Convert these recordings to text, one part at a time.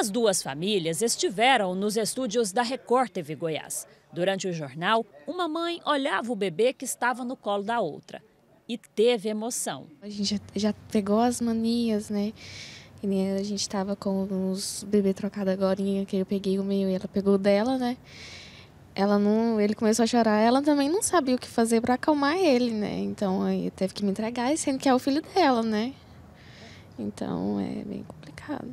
As duas famílias estiveram nos estúdios da Record TV Goiás. Durante o jornal, uma mãe olhava o bebê que estava no colo da outra e teve emoção. A gente já, pegou as manias, né? a gente estava com os bebês trocados agora, que eu peguei o meu e ela pegou o dela, né? Ela não, ele começou a chorar, ela também não sabia o que fazer para acalmar ele, né? Então aí teve que me entregar, sendo que é o filho dela, né? Então é bem complicado.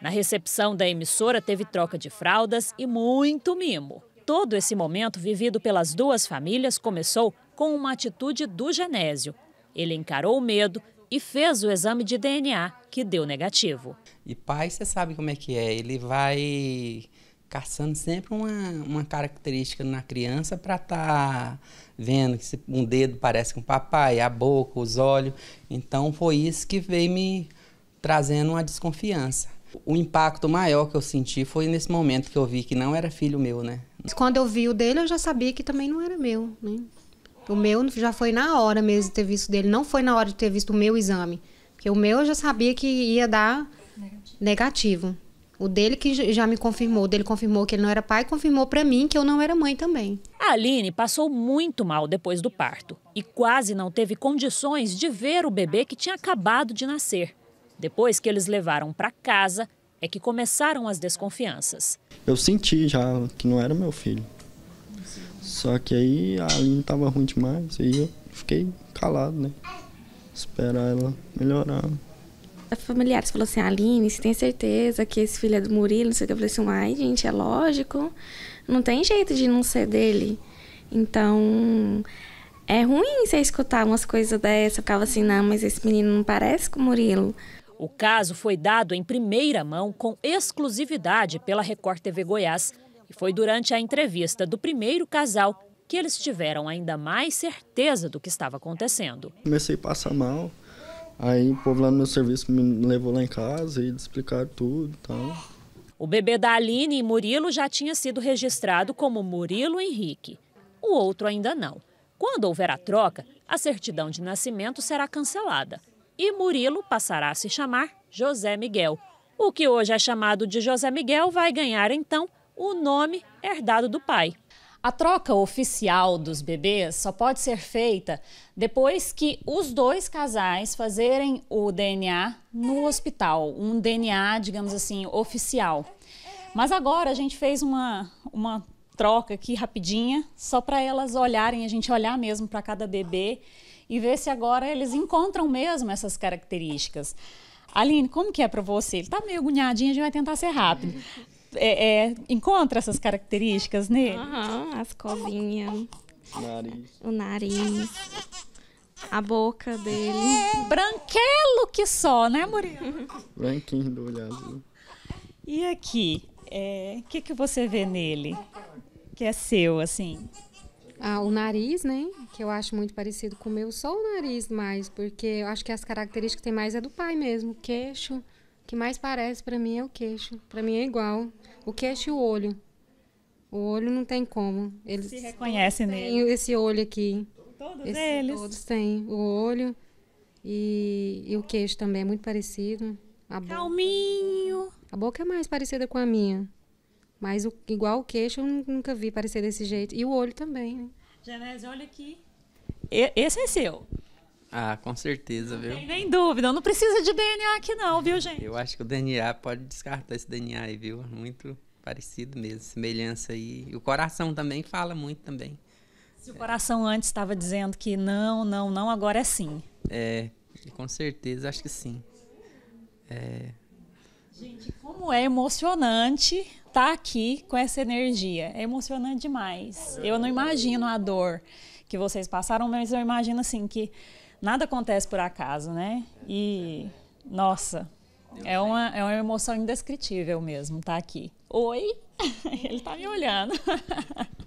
Na recepção da emissora teve troca de fraldas e muito mimo. Todo esse momento vivido pelas duas famílias começou com uma atitude do Genésio. Ele encarou o medo e fez o exame de DNA, que deu negativo. E pai, você sabe como é que é, ele vai caçando sempre uma, uma característica na criança para estar tá vendo que um dedo parece com o papai, a boca, os olhos. Então foi isso que veio me trazendo uma desconfiança o impacto maior que eu senti foi nesse momento que eu vi que não era filho meu, né? Quando eu vi o dele, eu já sabia que também não era meu, né? O meu já foi na hora mesmo de ter visto dele, não foi na hora de ter visto o meu exame. Porque o meu eu já sabia que ia dar negativo. negativo. O dele que já me confirmou, o dele confirmou que ele não era pai, confirmou para mim que eu não era mãe também. A Aline passou muito mal depois do parto e quase não teve condições de ver o bebê que tinha acabado de nascer. Depois que eles levaram para casa, é que começaram as desconfianças. Eu senti já que não era meu filho. Só que aí a Aline tava ruim demais, aí eu fiquei calado, né? Esperar ela melhorar. A é familiares falou assim, Aline, você tem certeza que esse filho é do Murilo? Não sei o que. Eu falei assim, ai gente, é lógico. Não tem jeito de não ser dele. Então, é ruim você escutar umas coisas dessas. Eu ficava assim, não, mas esse menino não parece com o Murilo. O caso foi dado em primeira mão com exclusividade pela Record TV Goiás e foi durante a entrevista do primeiro casal que eles tiveram ainda mais certeza do que estava acontecendo. Comecei a passar mal, aí o povo lá no meu serviço me levou lá em casa e explicaram tudo então... O bebê da Aline e Murilo já tinha sido registrado como Murilo Henrique. O outro ainda não. Quando houver a troca, a certidão de nascimento será cancelada e Murilo passará a se chamar José Miguel. O que hoje é chamado de José Miguel vai ganhar então o nome herdado do pai. A troca oficial dos bebês só pode ser feita depois que os dois casais fazerem o DNA no hospital, um DNA, digamos assim, oficial. Mas agora a gente fez uma, uma troca aqui rapidinha, só para elas olharem, a gente olhar mesmo para cada bebê e ver se agora eles encontram mesmo essas características. Aline, como que é para você? Ele está meio agoniadinho, a gente vai tentar ser rápido. É, é, encontra essas características nele? Uhum, as covinhas. Nariz. O nariz. A boca dele. Branquelo que só, né, Murilo? Branquinho do olho azul. E aqui, o é, que, que você vê nele? que é seu, assim? Ah, o nariz, né? Que eu acho muito parecido com o meu. Só o nariz mais, porque eu acho que as características que tem mais é do pai mesmo. O queixo, o que mais parece para mim é o queixo. Para mim é igual. O queixo e o olho. O olho não tem como. Eles se reconhecem nele. esse olho aqui. Todos esse, eles? Todos têm. O olho e, e, o queixo também é muito parecido. A Calminho. Boca. A boca é mais parecida com a minha. Mas o, igual o queixo eu nunca vi parecer desse jeito. E o olho também, né? Genésio, olha aqui. E, esse é seu. Ah, com certeza, viu? Nem, dúvida. Não precisa de DNA aqui não, viu, gente? Eu acho que o DNA pode descartar esse DNA aí, viu? Muito parecido mesmo, semelhança aí. E o coração também fala muito também. Se o coração antes estava dizendo que não, não, não, agora é sim. É, com certeza, acho que sim. É, Gente, como é emocionante estar tá aqui com essa energia. É emocionante demais. Eu não imagino a dor que vocês passaram, mas eu imagino assim que nada acontece por acaso, né? E nossa, é uma, é uma emoção indescritível mesmo estar tá aqui. Oi, ele está me olhando.